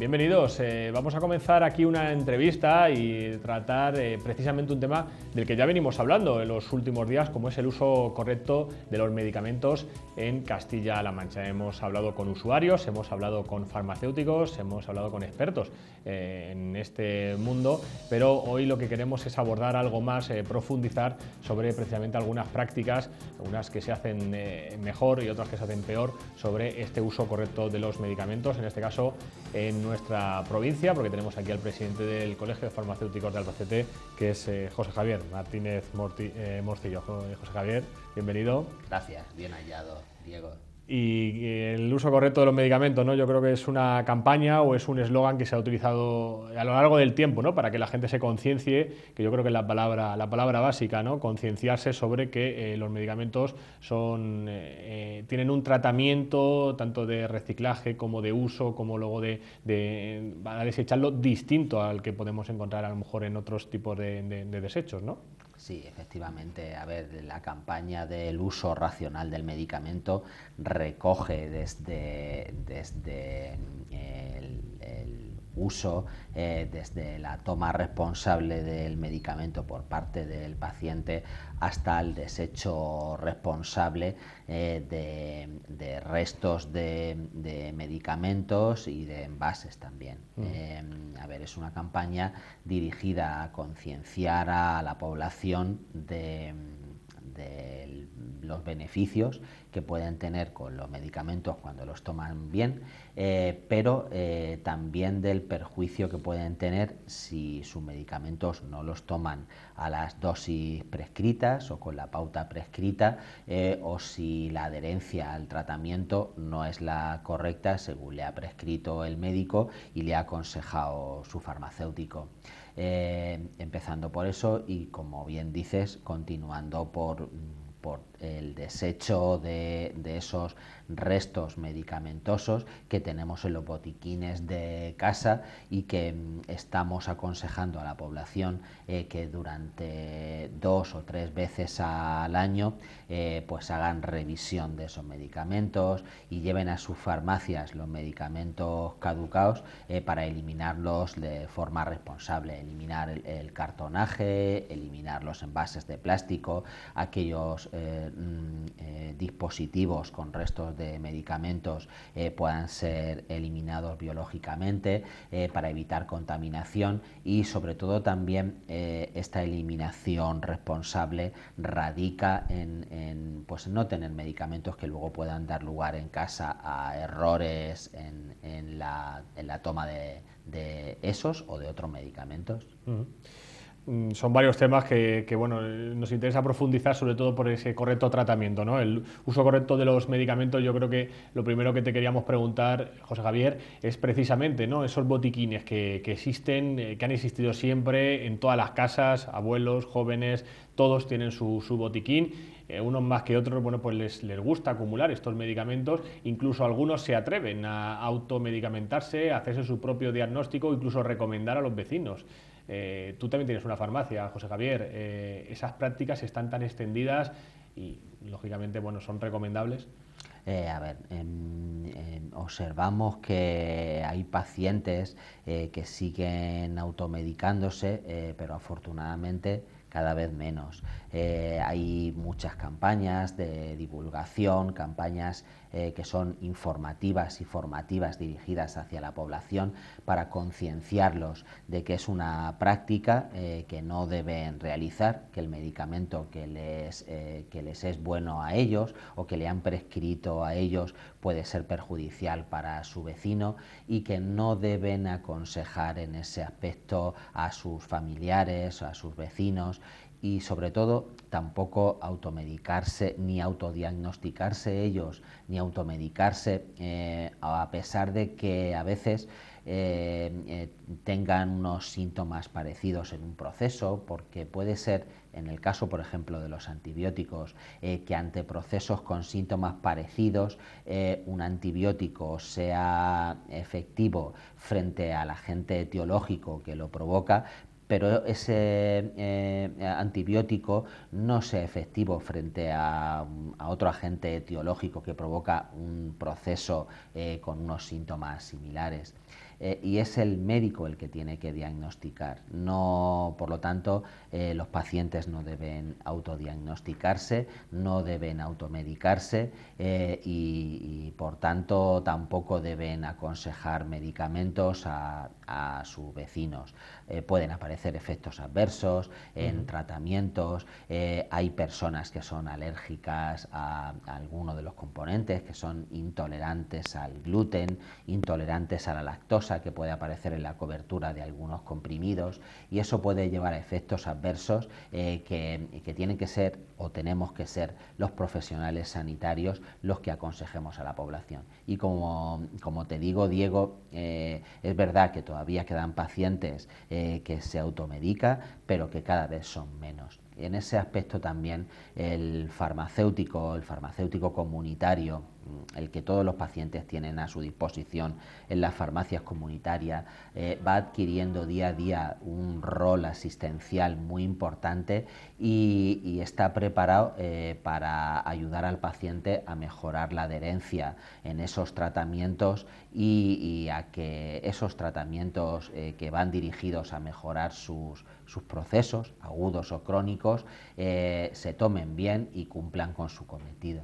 Bienvenidos, eh, vamos a comenzar aquí una entrevista y tratar eh, precisamente un tema del que ya venimos hablando en los últimos días, como es el uso correcto de los medicamentos en Castilla-La Mancha. Hemos hablado con usuarios, hemos hablado con farmacéuticos, hemos hablado con expertos eh, en este mundo, pero hoy lo que queremos es abordar algo más, eh, profundizar sobre precisamente algunas prácticas, unas que se hacen eh, mejor y otras que se hacen peor, sobre este uso correcto de los medicamentos, en este caso en nuestra provincia, porque tenemos aquí al presidente del Colegio de Farmacéuticos de Albacete, que es José Javier. Martínez Morti, y eh, eh, José Javier, bienvenido. Gracias, bien hallado, Diego y el uso correcto de los medicamentos, ¿no? Yo creo que es una campaña o es un eslogan que se ha utilizado a lo largo del tiempo, ¿no? Para que la gente se conciencie, que yo creo que es la palabra, la palabra básica, ¿no? Concienciarse sobre que eh, los medicamentos son, eh, eh, tienen un tratamiento tanto de reciclaje como de uso, como luego de, desecharlo distinto al que podemos encontrar a lo mejor en otros tipos de, de desechos, ¿no? Sí, efectivamente. A ver, la campaña del uso racional del medicamento recoge desde, desde eh, el uso, eh, desde la toma responsable del medicamento por parte del paciente hasta el desecho responsable eh, de, restos de, medicamentos y de envases también. Mm. Eh, a ver, es una campaña dirigida a concienciar a la población de los beneficios que pueden tener con los medicamentos cuando los toman bien, eh, pero eh, también del perjuicio que pueden tener si sus medicamentos no los toman a las dosis prescritas o con la pauta prescrita eh, o si la adherencia al tratamiento no es la correcta según le ha prescrito el médico y le ha aconsejado su farmacéutico. empezando por eso y como bien dices, continuando por mm, por el desecho de, esos restos medicamentosos que tenemos en los botiquines de casa y que mm, estamos aconsejando a la población eh, que durante dos o tres veces al año eh, pues hagan revisión de esos medicamentos y lleven a sus farmacias los medicamentos caducados eh, para eliminarlos de forma responsable, eliminar el cartonaje, eliminar los envases de plástico, aquellos eh, mm, eh, dispositivos con restos de medicamentos eh, puedan ser eliminados biológicamente para evitar contaminación y sobre todo también esta eliminación responsable radica en, pues no tener medicamentos que luego puedan dar lugar en casa a errores en, la, toma de, esos o de otros medicamentos. Mm, son varios temas que, nos interesa profundizar, sobre todo por ese correcto tratamiento, ¿no? El uso correcto de los medicamentos, yo creo que lo primero que te queríamos preguntar, José Javier, es precisamente, ¿no? Esos botiquines que, existen, eh, que han existido siempre en todas las casas, abuelos, jóvenes, todos tienen su, botiquín. Eh, unos más que otros, bueno, pues les, les, gusta acumular estos medicamentos, incluso algunos se atreven a automedicamentarse, hacerse su propio diagnóstico, incluso recomendar a los vecinos. Eh, tú también tienes una farmacia, José Javier. Eh, esas prácticas están tan extendidas y, lógicamente, son recomendables. Eh, a ver, observamos que hay pacientes que siguen automedicándose, pero afortunadamente cada vez menos. hay muchas campañas de divulgación, campañas eh, que son informativas y formativas dirigidas hacia la población para concienciarlos de que es una práctica eh, que no deben realizar, que el medicamento que les, eh, que les es bueno a ellos o que le han prescrito a ellos puede ser perjudicial para su vecino y que no deben aconsejar en ese aspecto a sus familiares, a sus vecinos y sobre todo tampoco automedicarse ni autodiagnosticarse ellos, ni automedicarse eh, a pesar de que a veces eh, eh, tengan unos síntomas parecidos en un proceso, porque puede ser, en el caso, por ejemplo, de los antibióticos, que ante procesos con síntomas parecidos, un antibiótico sea efectivo frente al agente etiológico que lo provoca, pero ese eh, antibiótico no sea efectivo frente a, otro agente etiológico que provoca un proceso eh, con unos síntomas similares. Eh, y es el médico el que tiene que diagnosticar. No, por lo tanto, eh, los pacientes no deben autodiagnosticarse, no deben automedicarse eh, y, por tanto, tampoco deben aconsejar medicamentos a, sus vecinos. pueden aparecer efectos adversos en tratamientos, hay personas que son alérgicas a alguno de los componentes, que son intolerantes al gluten, intolerantes a la lactosa, que puede aparecer en la cobertura de algunos comprimidos y eso puede llevar a efectos adversos eh, que, tienen que ser o tenemos que ser los profesionales sanitarios los que aconsejemos a la población. Y como, te digo, Diego, eh, es verdad que todavía quedan pacientes eh, que se automedican, pero que cada vez son menos. En ese aspecto también el farmacéutico, el farmacéutico comunitario, Mm, el que todos los pacientes tienen a su disposición en las farmacias comunitarias, eh, va adquiriendo día a día un rol asistencial muy importante y, está preparado eh, para ayudar al paciente a mejorar la adherencia en esos tratamientos y, a que esos tratamientos eh, que van dirigidos a mejorar sus, procesos agudos o crónicos se tomen bien y cumplan con su cometido.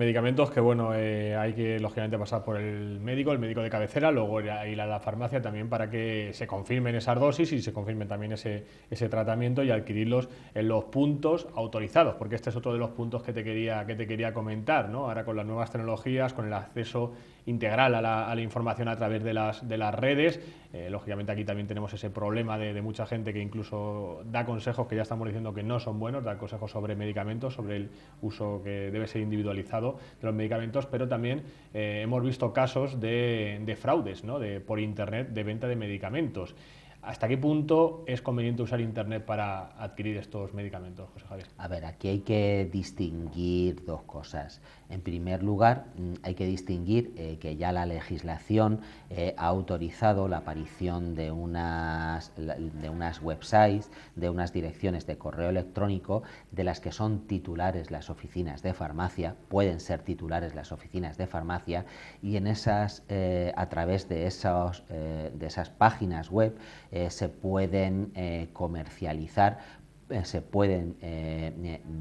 Medicamentos que, bueno, eh, hay que lógicamente pasar por el médico, el médico de cabecera, luego ir a la farmacia también para que se confirmen esas dosis y se confirme también ese, ese tratamiento y adquirirlos en los puntos autorizados, porque este es otro de los puntos que te quería, que te quería comentar, ¿no? Ahora con las nuevas tecnologías, con el acceso integral a la, información a través de las, redes. Eh, lógicamente aquí también tenemos ese problema de, mucha gente que incluso da consejos que ya estamos diciendo que no son buenos, da consejos sobre medicamentos, sobre el uso que debe ser individualizado de los medicamentos, pero también eh, hemos visto casos de, fraudes por Internet de venta de medicamentos. ¿Hasta qué punto es conveniente usar Internet para adquirir estos medicamentos, José Javier? A ver, aquí hay que distinguir dos cosas. En primer lugar, mm, hay que distinguir eh, que ya la legislación eh, ha autorizado la aparición de unas, de unas websites, de unas direcciones de correo electrónico, de las que son titulares las oficinas de farmacia, pueden ser titulares las oficinas de farmacia, y en esas, eh, a través de, esos, de esas páginas web, eh, se pueden eh, comercializar eh, se pueden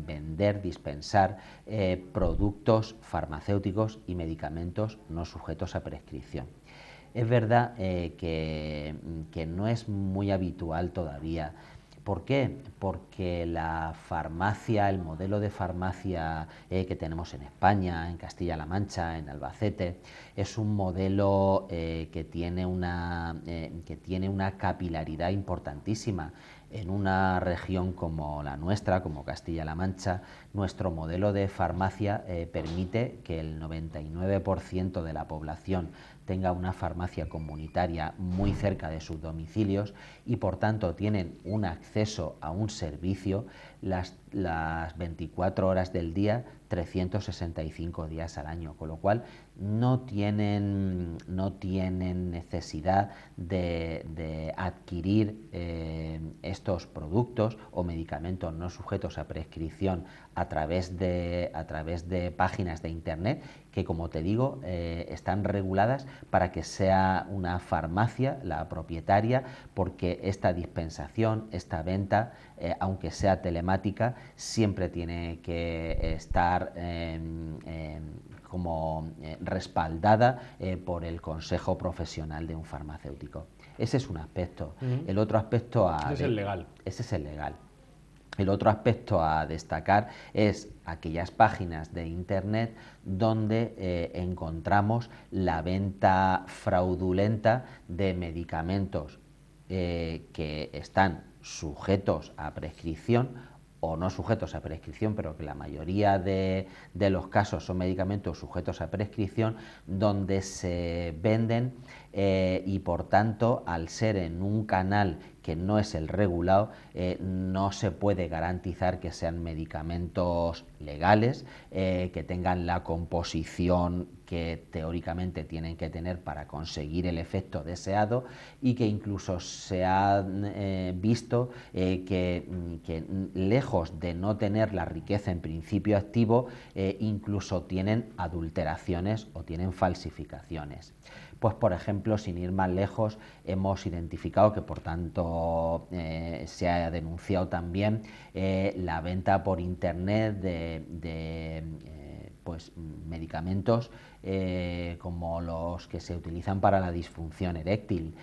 vender, dispensar productos farmacéuticos y medicamentos no sujetos a prescripción. Es verdad que, no es muy habitual todavía ¿Por qué? Porque la farmacia, el modelo de farmacia eh, que tenemos en España, en Castilla-La Mancha, en Albacete, es un modelo eh, que, tiene una, eh, que tiene una capilaridad importantísima. En una región como la nuestra, como Castilla-La Mancha, nuestro modelo de farmacia permite que el 99% de la población tenga una farmacia comunitaria muy cerca de sus domicilios y por tanto tienen un acceso a un servicio las, 24 horas del día, 365 días al año, con lo cual no tienen, no tienen necesidad de, adquirir eh, estos productos o medicamentos no sujetos a prescripción a través de, a través de páginas de Internet que, como te digo, eh, están reguladas para que sea una farmacia la propietaria, porque esta dispensación, esta venta, eh, aunque sea telemática, siempre tiene que estar em, em, como eh, respaldada eh, por el consejo profesional de un farmacéutico. Ese es un aspecto. El otro aspecto a... Ese es el legal. Ese es el legal. El otro aspecto a destacar es aquellas páginas de Internet donde eh, encontramos la venta fraudulenta de medicamentos que están sujetos a prescripción o no sujetos a prescripción, pero que la mayoría de, los casos son medicamentos sujetos a prescripción, donde se venden eh, y por tanto, al ser en un canal que no es el regulado, eh, no se puede garantizar que sean medicamentos legales, eh, que tengan la composición que teóricamente tienen que tener para conseguir el efecto deseado y que incluso se ha eh, visto mm, que, lejos de no tener la riqueza en principio activo, incluso tienen adulteraciones o tienen falsificaciones pues por ejemplo, sin ir más lejos, hemos identificado que por tanto eh, se ha denunciado también eh, la venta por internet de, eh, pues medicamentos como los que se utilizan para la disfunción eréctil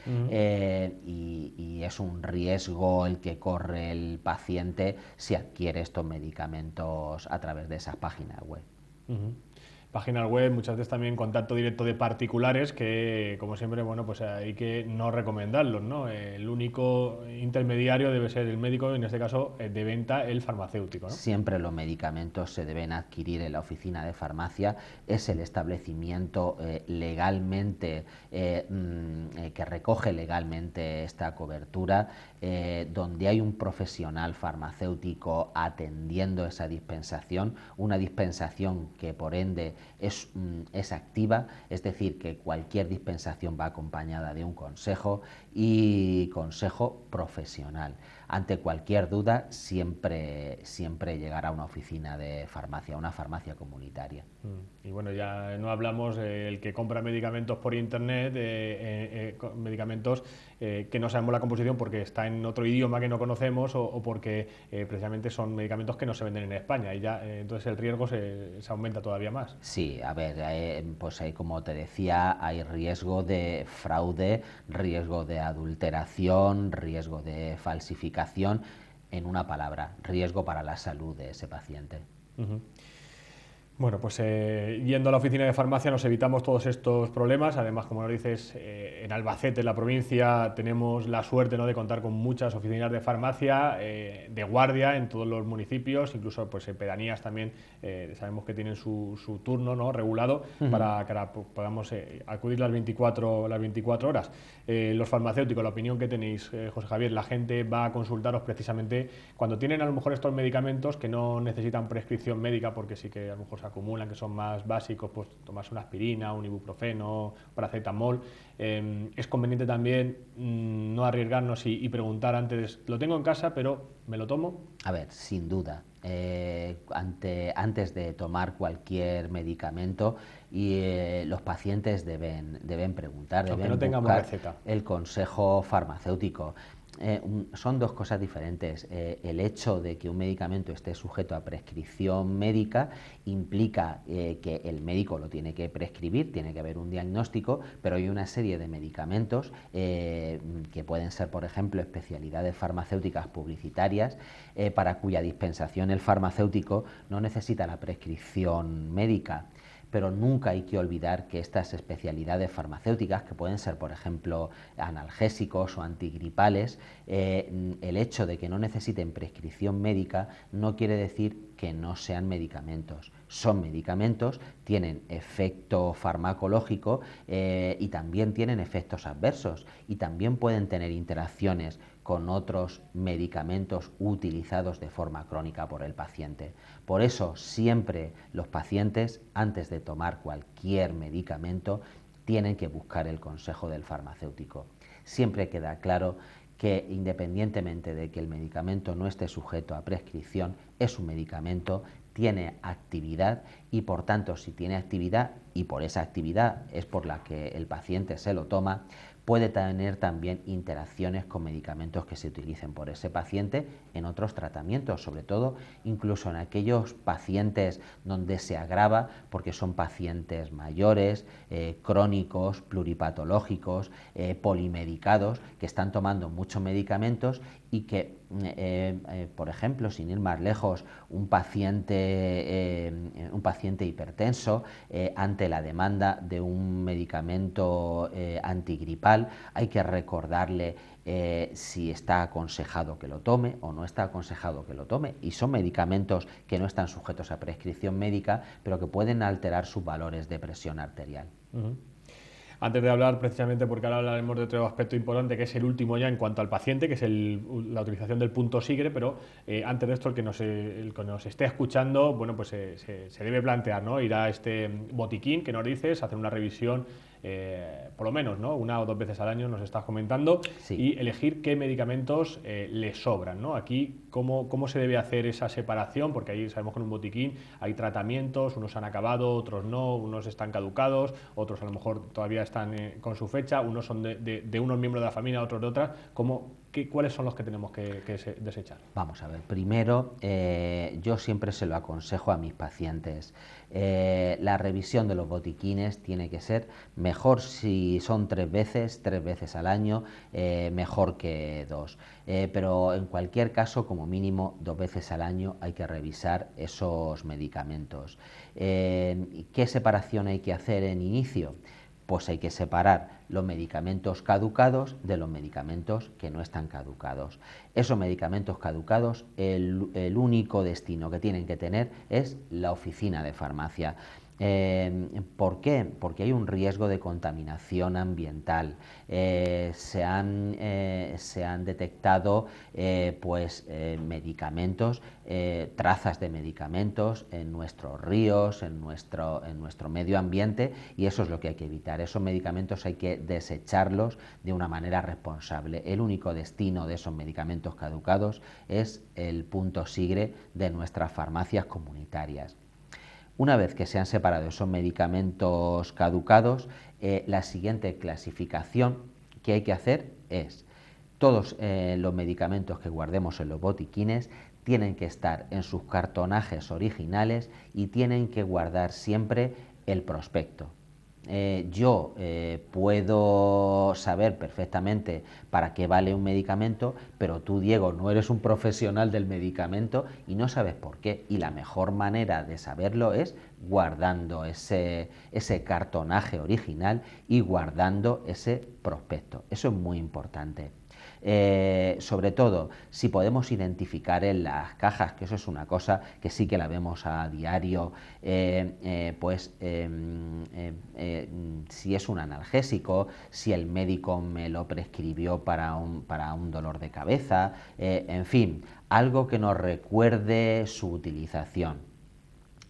y, es un riesgo el que corre el paciente si adquiere estos medicamentos a través de esas páginas web página web, muchas veces también contacto directo de particulares que, como siempre, bueno, pues hay que no recomendarlos, ¿no? El único intermediario debe ser el médico, en este caso eh, de venta el farmacéutico, Siempre los medicamentos se deben adquirir en la oficina de farmacia, es el establecimiento eh, legalmente eh, mm, que recoge legalmente esta cobertura, donde hay un profesional farmacéutico atendiendo esa dispensación, una dispensación que por ende Mm, es, activa, es decir, que cualquier dispensación va acompañada de un consejo y consejo profesional. Ante cualquier duda, siempre, siempre llegar a una oficina de farmacia, una farmacia comunitaria. Mm. Y bueno, ya no hablamos el que compra medicamentos por internet, eh, eh medicamentos eh, que no sabemos la composición porque está en otro idioma que no conocemos o, porque eh, precisamente son medicamentos que no se venden en España y ya entonces el riesgo se, aumenta todavía más. Sí, a ver, pues como te decía, hay riesgo de fraude, riesgo de adulteración, riesgo de falsificación en una palabra, riesgo para la salud de ese paciente. Bueno, pues eh, yendo a la oficina de farmacia nos evitamos todos estos problemas. Además, como lo dices, eh, en Albacete, en la provincia, tenemos la suerte ¿no? de contar con muchas oficinas de farmacia, eh, de guardia en todos los municipios, incluso pues, en pedanías también eh, sabemos que tienen su, su turno ¿no? regulado para que podamos acudir las 24, las 24 horas. los farmacéuticos, la opinión que tenéis, José Javier, la gente va a consultaros precisamente cuando tienen a lo mejor estos medicamentos que no necesitan prescripción médica porque sí que a lo mejor acumulan, que son más básicos, pues tomarse una aspirina, un ibuprofeno, paracetamol. Em, es conveniente también mm, no arriesgarnos y, preguntar antes, lo tengo en casa, pero ¿me lo tomo? A ver, sin duda. Eh, ante, antes de tomar cualquier medicamento, y eh, los pacientes deben, deben preguntar, deben no buscar el consejo farmacéutico. Eh, son dos cosas diferentes. Eh, el hecho de que un medicamento esté sujeto a prescripción médica implica eh, que el médico lo tiene que prescribir, tiene que haber un diagnóstico, pero hay una serie de medicamentos que pueden ser, por ejemplo, especialidades farmacéuticas publicitarias, para cuya dispensación el farmacéutico no necesita la prescripción médica pero nunca hay que olvidar que estas especialidades farmacéuticas, que pueden ser, por ejemplo, analgésicos o antigripales, eh, el hecho de que no necesiten prescripción médica no quiere decir que no sean medicamentos. Son medicamentos, tienen efecto farmacológico eh, y también tienen efectos adversos y también pueden tener interacciones con otros medicamentos utilizados de forma crónica por el paciente. Por eso siempre los pacientes, antes de tomar cualquier medicamento, tienen que buscar el consejo del farmacéutico. Siempre queda claro que independientemente de que el medicamento no esté sujeto a prescripción, es un medicamento, tiene actividad y por tanto si tiene actividad y por esa actividad es por la que el paciente se lo toma, puede tener también interacciones con medicamentos que se utilicen por ese paciente en otros tratamientos, sobre todo incluso en aquellos pacientes donde se agrava porque son pacientes mayores, eh, crónicos, pluripatológicos, eh, polimedicados, que están tomando muchos medicamentos y que, mm, eh, eh, por ejemplo, sin ir más lejos, un paciente, eh, un paciente hipertenso ante la demanda de un medicamento antigripal, hay que recordarle si está aconsejado que lo tome o no está aconsejado que lo tome. Y son medicamentos que no están sujetos a prescripción médica, pero que pueden alterar sus valores de presión arterial antes de hablar precisamente, porque ahora hablaremos de otro aspecto importante, que es el último ya en cuanto al paciente, que es la utilización del punto sigre, pero eh, antes de esto, el que nos, eh, nos esté escuchando, bueno, pues eh, se, debe plantear, ¿no? Ir a este botiquín que nos dices, hacer una revisión eh, por lo menos ¿no? una o dos veces al año nos estás comentando, y elegir qué medicamentos eh, le sobran. ¿no? Aquí, cómo, ¿cómo se debe hacer esa separación? Porque ahí sabemos que en un botiquín hay tratamientos, unos han acabado, otros no, unos están caducados, otros a lo mejor todavía están eh, con su fecha, unos son de, de unos miembros de la familia, otros de otras. ¿Cómo, ¿Cuáles son los que tenemos que, desechar? Vamos a ver, primero eh, yo siempre se lo aconsejo a mis pacientes. Eh, la revisión de los botiquines tiene que ser mejor si son tres veces, tres veces al año, eh, mejor que dos. pero en cualquier caso, como mínimo dos veces al año hay que revisar esos medicamentos. ¿Qué separación hay que hacer en inicio? pues hay que separar los medicamentos caducados de los medicamentos que no están caducados. Esos medicamentos caducados, el, único destino que tienen que tener es la oficina de farmacia. Em, ¿Por qué? Porque hay un riesgo de contaminación ambiental. Eh, eh, se, han, detectado eh, pues, medicamentos, trazas de medicamentos en nuestros ríos, en nuestro medio ambiente, y eso es lo que hay que evitar. Esos medicamentos hay que desecharlos de una manera responsable. El único destino de esos medicamentos caducados es el punto sigre de nuestras farmacias comunitarias. Una vez que se han separado esos medicamentos caducados, eh, la siguiente clasificación que hay que hacer es todos eh, los medicamentos que guardemos en los botiquines tienen que estar en sus cartonajes originales y tienen que guardar siempre el prospecto. Eh, yo eh, puedo saber perfectamente para qué vale un medicamento, pero tú, Diego, no eres un profesional del medicamento y no sabes por qué. Y la mejor manera de saberlo es guardando ese cartonaje original y guardando ese prospecto. Eso es muy importante. Eh, sobre todo, si podemos identificar en las cajas, que eso es una cosa que sí que la vemos a diario, eh, eh, pues em, em, si es un analgésico, si el médico me lo prescribió para un, para un dolor de cabeza, en fin, algo que nos recuerde su utilización.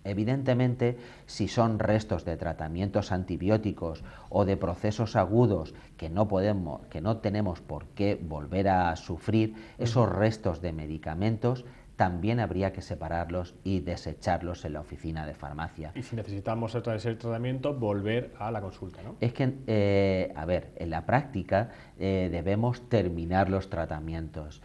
Evidentemente, si son restos de tratamientos antibióticos o de procesos agudos que no, podemos, que no tenemos por qué volver a sufrir, esos restos de medicamentos también habría que separarlos y desecharlos en la oficina de farmacia. Y si necesitamos del tratamiento, volver a la consulta, ¿no? Es que, eh, a ver, en la práctica eh, debemos terminar los tratamientos.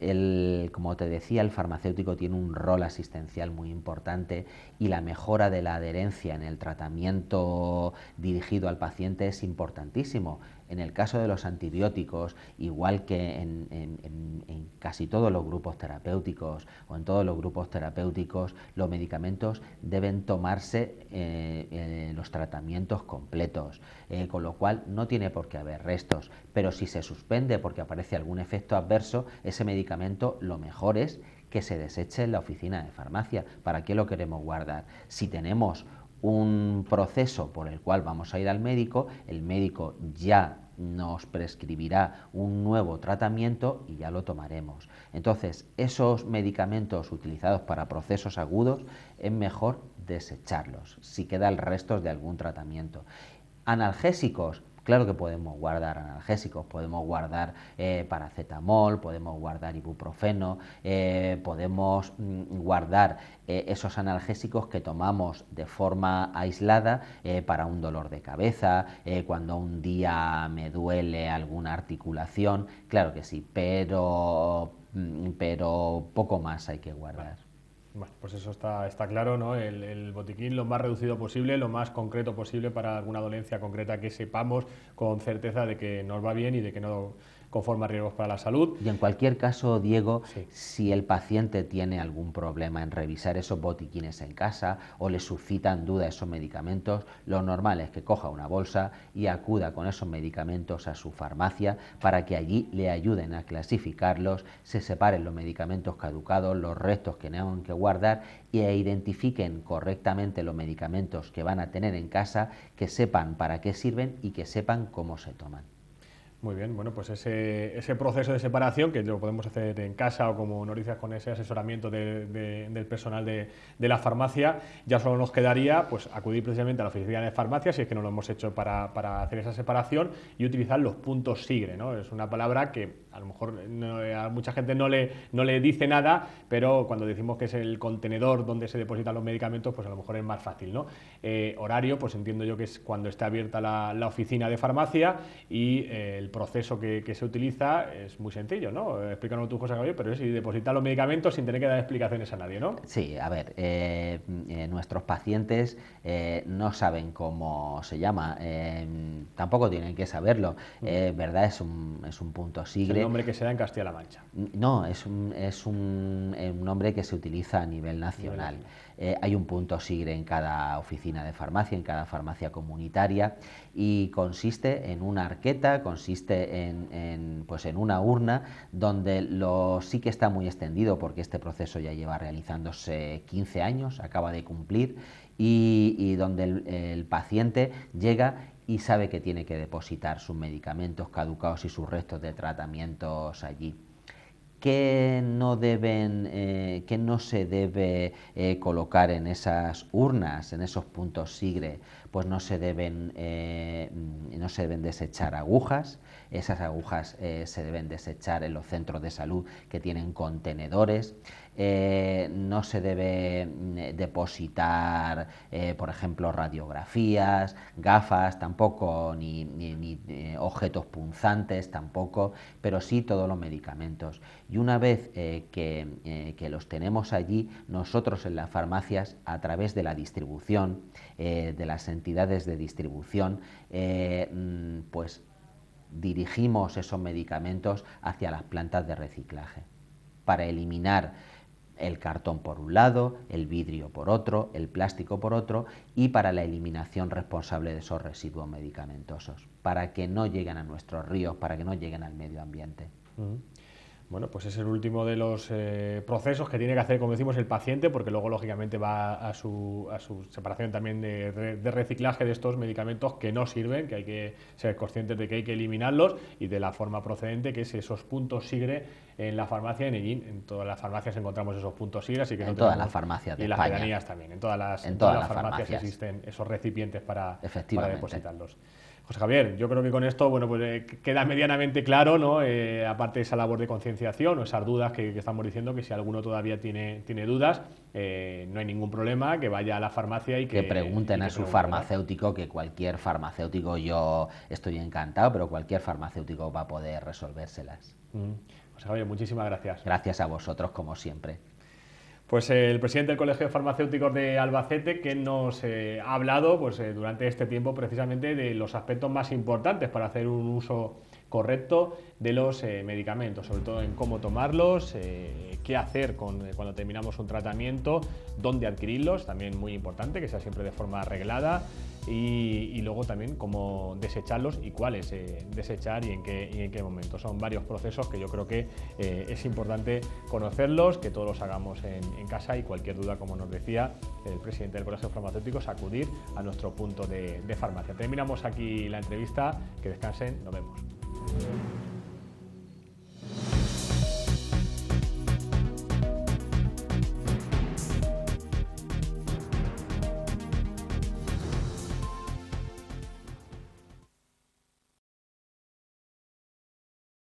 El, como te decía, el farmacéutico tiene un rol asistencial muy importante y la mejora de la adherencia en el tratamiento dirigido al paciente es importantísimo. En el caso de los antibióticos, igual que en, casi todos los grupos terapéuticos o en todos los grupos terapéuticos, los medicamentos deben tomarse eh, eh, los tratamientos completos, eh, con lo cual no tiene por qué haber restos. Pero si se suspende porque aparece algún efecto adverso, ese medicamento lo mejor es que se deseche en la oficina de farmacia. ¿Para qué lo queremos guardar? Si tenemos un proceso por el cual vamos a ir al médico, el médico ya nos prescribirá un nuevo tratamiento y ya lo tomaremos. Entonces, esos medicamentos utilizados para procesos agudos es mejor desecharlos si quedan restos de algún tratamiento. Analgésicos, Claro que podemos guardar analgésicos, podemos guardar eh, paracetamol, podemos guardar ibuprofeno, eh, podemos mm, guardar eh, esos analgésicos que tomamos de forma aislada para un dolor de cabeza, cuando un día me duele alguna articulación, claro que sí, pero, mm, pero poco más hay que guardar. Bueno, pues eso está, está claro, ¿no? El, el, botiquín lo más reducido posible, lo más concreto posible para alguna dolencia concreta que sepamos con certeza de que nos va bien y de que no conforme a riesgos para la salud. Y en cualquier caso, Diego, si el paciente tiene algún problema en revisar esos botiquines en casa o le suscitan duda esos medicamentos, lo normal es que coja una bolsa y acuda con esos medicamentos a su farmacia para que allí le ayuden a clasificarlos, se separen los medicamentos caducados, los restos que tengan que guardar e identifiquen correctamente los medicamentos que van a tener en casa, que sepan para qué sirven y que sepan cómo se toman. Muy bien, bueno, pues ese, ese, proceso de separación que lo podemos hacer en casa o como Noricia con ese asesoramiento del personal de, la farmacia, ya solo nos quedaría pues acudir precisamente a la oficina de farmacia, si es que no lo hemos hecho para, hacer esa separación, y utilizar los puntos SIGRE, ¿no? Es una palabra que a lo mejor a mucha gente no le, no le dice nada, pero cuando decimos que es el contenedor donde se depositan los medicamentos, pues a lo mejor es más fácil, ¿no? Eh, horario, pues entiendo yo que es cuando está abierta la, oficina de farmacia y eh, el proceso que, se utiliza es muy sencillo, ¿no? Explícanos tú, José pero es depositar los medicamentos sin tener que dar explicaciones a nadie, ¿no? Sí, a ver, eh, eh, nuestros pacientes eh, no saben cómo se llama, tampoco tienen que saberlo, mm. ¿verdad? Es un, es un punto sigre. Es un nombre que se da en Castilla-La Mancha. Mm, no, es un, es un, nombre que se utiliza a nivel nacional. Eh, hay un punto SIGRE en cada oficina de farmacia, en cada farmacia comunitaria y consiste en una arqueta, consiste en, pues una urna donde lo, sí que está muy extendido porque este proceso ya lleva realizándose 15 años, acaba de cumplir y, donde el, el paciente llega y sabe que tiene que depositar sus medicamentos caducados y sus restos de tratamientos allí. ¿Qué no deben, eh, no se debe eh, colocar en esas urnas, en esos puntos sigre, pues no se deben, eh, no se deben desechar agujas, esas agujas se deben desechar en los centros de salud que tienen contenedores, eh, no se debe mm, eh, depositar, eh, por ejemplo, radiografías, gafas tampoco, ni, objetos punzantes tampoco, pero sí todos los medicamentos. Y una vez que, los tenemos allí, nosotros en las farmacias, a través de la distribución, de las entidades de distribución, mm, pues dirigimos esos medicamentos hacia las plantas de reciclaje para eliminar el cartón por un lado, el vidrio por otro, el plástico por otro y para la eliminación responsable de esos residuos medicamentosos, para que no lleguen a nuestros ríos, para que no lleguen al medio ambiente. Mm. Bueno, pues es el último de los eh, procesos que tiene que hacer, como decimos, el paciente, porque luego, lógicamente, va a su, separación también de, reciclaje de estos medicamentos que no sirven, que hay que ser conscientes de que hay que eliminarlos y de la forma procedente, que es esos puntos sigre en la farmacia, en En todas las farmacias encontramos esos puntos sigre, así que en todas las farmacias las pedanías también, en todas las, en todas las farmacias, existen esos recipientes para, para depositarlos. José pues, Javier, yo creo que con esto bueno, pues, eh, queda medianamente claro, ¿no? Eh, aparte de esa labor de concienciación o esas dudas que, estamos diciendo, que si alguno todavía tiene, tiene dudas, eh, no hay ningún problema, que vaya a la farmacia y que... que pregunten a su farmacéutico, que cualquier farmacéutico, yo estoy encantado, pero cualquier farmacéutico va a poder resolvérselas. José mm. pues, Javier, muchísimas gracias. Gracias a vosotros, como siempre. Pues eh, el presidente del Colegio de Farmacéuticos de Albacete que nos eh, ha hablado pues, eh, durante este tiempo precisamente de los aspectos más importantes para hacer un uso correcto de los eh, medicamentos, sobre todo en cómo tomarlos, eh, qué hacer eh, cuando terminamos un tratamiento, dónde adquirirlos, también muy importante, que sea siempre de forma arreglada, y, luego también cómo desecharlos y cuáles desechar y en, qué, en qué momento. Son varios procesos que yo creo que es importante conocerlos, que todos los hagamos en, casa y cualquier duda, como nos decía el presidente del Colegio Farmacéutico, acudir a nuestro punto de farmacia. Terminamos aquí la entrevista, que descansen, nos vemos. Thank you.